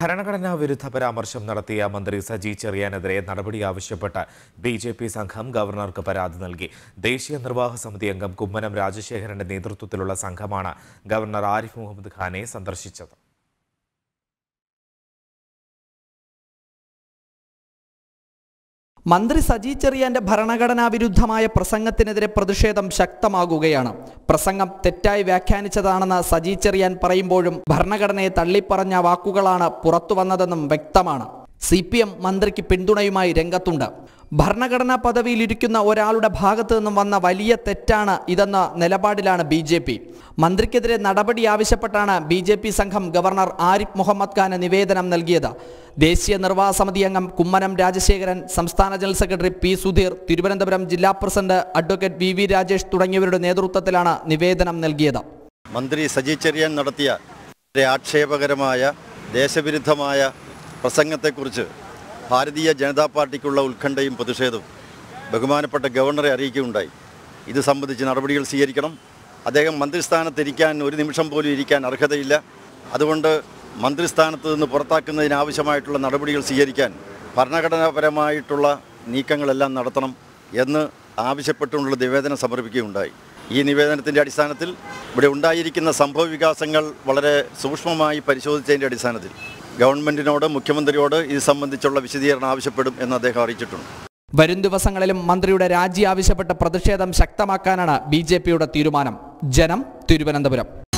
ഭരണഘടനാ വിരുദ്ധ പരാമർശം നടത്തിയ മന്ത്രി സജി ചെറിയാനെതിരെ നടപടി ആവശ്യപ്പെട്ട് ബി ജെ പി സംഘം ഗവർണർക്ക് പരാതി നൽകി ദേശീയ നിർവാഹ സമിതി അംഗം കുമ്മനം രാജശേഖരന്റെ നേതൃത്വത്തിലുള്ള സംഘമാണ് ഗവർണർ ആരിഫ് മുഹമ്മദ് ഖാനെ സന്ദർശിച്ചത് മന്ത്രി സജി ചെറിയാന്റെ ഭരണഘടനാ വിരുദ്ധമായ പ്രസംഗത്തിനെതിരെ പ്രതിഷേധം ശക്തമാകുകയാണ് പ്രസംഗം തെറ്റായി വ്യാഖ്യാനിച്ചതാണെന്ന് സജി ചെറിയാൻ പറയുമ്പോഴും ഭരണഘടനയെ തള്ളിപ്പറഞ്ഞ വാക്കുകളാണ് പുറത്തുവന്നതെന്നും വ്യക്തമാണ് സി മന്ത്രിക്ക് പിന്തുണയുമായി രംഗത്തുണ്ട് ഭരണഘടനാ പദവിയിലിരിക്കുന്ന ഒരാളുടെ ഭാഗത്തു നിന്നും വന്ന വലിയ തെറ്റാണ് ഇതെന്ന നിലപാടിലാണ് ബി ജെ പി മന്ത്രിക്കെതിരെ നടപടി ആവശ്യപ്പെട്ടാണ് ബി ജെ പി സംഘം ഗവർണർ ആരിഫ് മുഹമ്മദ് ഖാന് നിവേദനം നൽകിയത് ദേശീയ നിർവാഹ സമിതി അംഗം കുമ്മനം രാജശേഖരൻ സംസ്ഥാന general secretary P Sudheer Thiruvananthapuram ജില്ലാ president advocate V V Rajesh തുടങ്ങിയവരുടെ നേതൃത്വത്തിലാണ് നിവേദനം നൽകിയത് മന്ത്രി സജി ചെറിയാൻ നടത്തിയ ആക്ഷേപകരമായ ദേശവിരുദ്ധമായ പ്രസംഗത്തെക്കുറിച്ച് ഭാരതീയ ജനതാ പാർട്ടിക്കുള്ള ഉത്കണ്ഠയും പ്രതിഷേധവും ബഹുമാനപ്പെട്ട ഗവർണറെ അറിയിക്കുകയുണ്ടായി ഇത് സംബന്ധിച്ച് നടപടികൾ സ്വീകരിക്കണം അദ്ദേഹം മന്ത്രിസ്ഥാനത്തിരിക്കാൻ ഒരു നിമിഷം പോലും ഇരിക്കാൻ അർഹതയില്ല അതുകൊണ്ട് മന്ത്രിസ്ഥാനത്ത് നിന്ന് പുറത്താക്കുന്നതിനാവശ്യമായിട്ടുള്ള നടപടികൾ സ്വീകരിക്കാൻ ഭരണഘടനാപരമായിട്ടുള്ള നീക്കങ്ങളെല്ലാം നടത്തണം എന്ന് ആവശ്യപ്പെട്ടുകൊണ്ടുള്ള നിവേദനം സമർപ്പിക്കുകയുണ്ടായി ഈ നിവേദനത്തിൻ്റെ അടിസ്ഥാനത്തിൽ ഇവിടെ ഉണ്ടായിരിക്കുന്ന സംഭവ വളരെ സൂക്ഷ്മമായി പരിശോധിച്ചതിൻ്റെ അടിസ്ഥാനത്തിൽ ഗവൺമെന്റിനോട് മുഖ്യമന്ത്രിയോട് ഇത് സംബന്ധിച്ചുള്ള വിശദീകരണം ആവശ്യപ്പെടും എന്ന് അദ്ദേഹം അറിയിച്ചിട്ടുണ്ട് വരും ദിവസങ്ങളിലും മന്ത്രിയുടെ രാജി ആവശ്യപ്പെട്ട് പ്രതിഷേധം ശക്തമാക്കാനാണ് ബി തീരുമാനം ജനം തിരുവനന്തപുരം